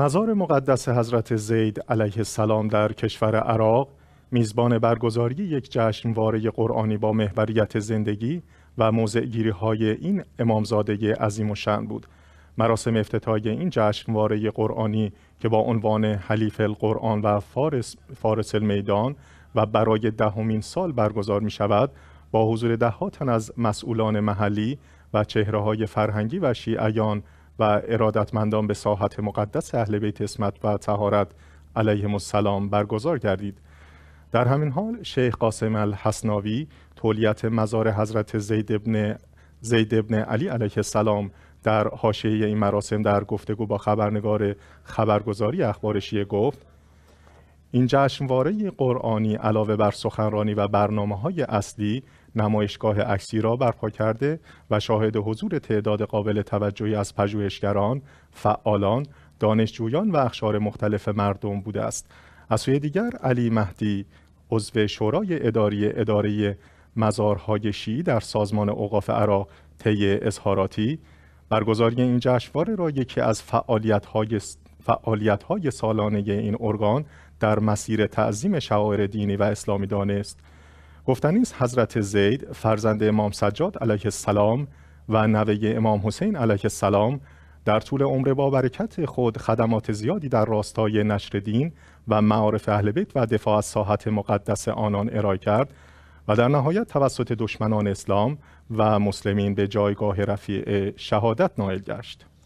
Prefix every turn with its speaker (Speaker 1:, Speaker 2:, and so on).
Speaker 1: مزار مقدس حضرت زید علیه السلام در کشور عراق میزبان برگزاری یک جشنواره قرآنی با محوریت زندگی و موضعگیری های این امامزاده عظیم و شن بود. مراسم افتتاح این جشنواره قرآنی که با عنوان حلیف القرآن و فارس, فارس المیدان و برای دهمین سال برگزار می شود با حضور دهاتن تن از مسئولان محلی و چهره های فرهنگی و شیعیان و ارادتمندان به ساحت مقدس اهل بیت اسمت و تهارت علیه السلام برگزار گردید در همین حال شیخ قاسم الحسناوی تولیت مزار حضرت زید ابن, زید ابن علی علیه السلام در حاشیه این مراسم در گفتگو با خبرنگار خبرگزاری اخبار گفت این جشنواره قرآنی علاوه بر سخنرانی و برنامه های اصلی نمایشگاه عکسی را برپا کرده و شاهد حضور تعداد قابل توجهی از پژوهشگران، فعالان، دانشجویان و اخشار مختلف مردم بوده است. از سوی دیگر علی مهدی عضو شورای اداری اداره مزارهای شیعی در سازمان اوقاف عراق طی اظهاراتی برگزاری این جشنواره را یکی از فعالیت‌های های سالانه این ارگان در مسیر تعظیم شعائر دینی و اسلامی دانست گفتنی حضرت زید فرزند امام سجاد علیه السلام و نوه امام حسین علیه السلام در طول عمر با برکت خود خدمات زیادی در راستای نشر دین و معارف اهل بیت و دفاع از ساحت مقدس آنان ارائه کرد و در نهایت توسط دشمنان اسلام و مسلمین به جایگاه رفیع شهادت نائل گشت.